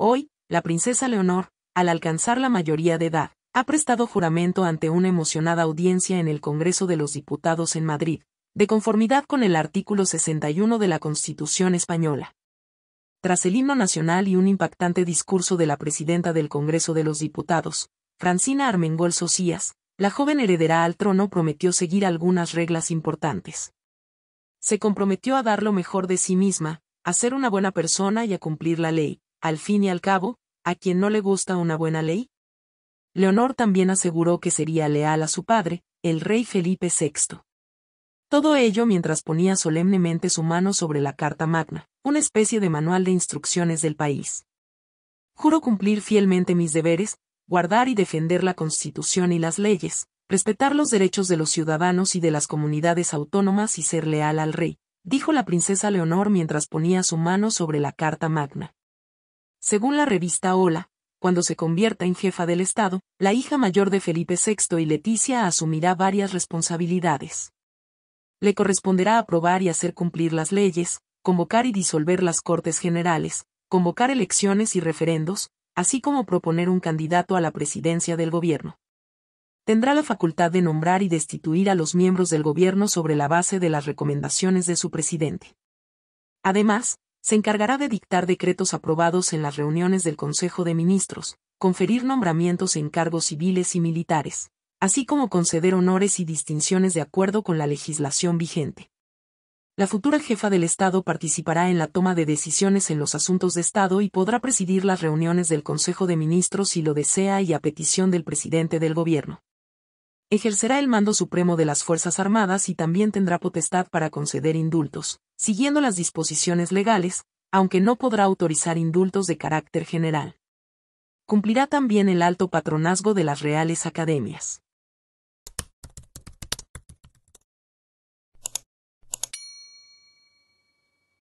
Hoy, la princesa Leonor, al alcanzar la mayoría de edad, ha prestado juramento ante una emocionada audiencia en el Congreso de los Diputados en Madrid, de conformidad con el artículo 61 de la Constitución española. Tras el himno nacional y un impactante discurso de la presidenta del Congreso de los Diputados, Francina Armengol Socías, la joven heredera al trono prometió seguir algunas reglas importantes. Se comprometió a dar lo mejor de sí misma, a ser una buena persona y a cumplir la ley, al fin y al cabo, a quien no le gusta una buena ley? Leonor también aseguró que sería leal a su padre, el rey Felipe VI. Todo ello mientras ponía solemnemente su mano sobre la Carta Magna, una especie de manual de instrucciones del país. Juro cumplir fielmente mis deberes, guardar y defender la Constitución y las leyes, respetar los derechos de los ciudadanos y de las comunidades autónomas y ser leal al rey, dijo la princesa Leonor mientras ponía su mano sobre la Carta Magna. Según la revista Hola, cuando se convierta en jefa del Estado, la hija mayor de Felipe VI y Leticia asumirá varias responsabilidades. Le corresponderá aprobar y hacer cumplir las leyes, convocar y disolver las Cortes Generales, convocar elecciones y referendos, así como proponer un candidato a la presidencia del gobierno. Tendrá la facultad de nombrar y destituir a los miembros del gobierno sobre la base de las recomendaciones de su presidente. Además, se encargará de dictar decretos aprobados en las reuniones del Consejo de Ministros, conferir nombramientos en cargos civiles y militares, así como conceder honores y distinciones de acuerdo con la legislación vigente. La futura jefa del Estado participará en la toma de decisiones en los asuntos de Estado y podrá presidir las reuniones del Consejo de Ministros si lo desea y a petición del presidente del Gobierno. Ejercerá el mando supremo de las Fuerzas Armadas y también tendrá potestad para conceder indultos, siguiendo las disposiciones legales, aunque no podrá autorizar indultos de carácter general. Cumplirá también el alto patronazgo de las reales academias.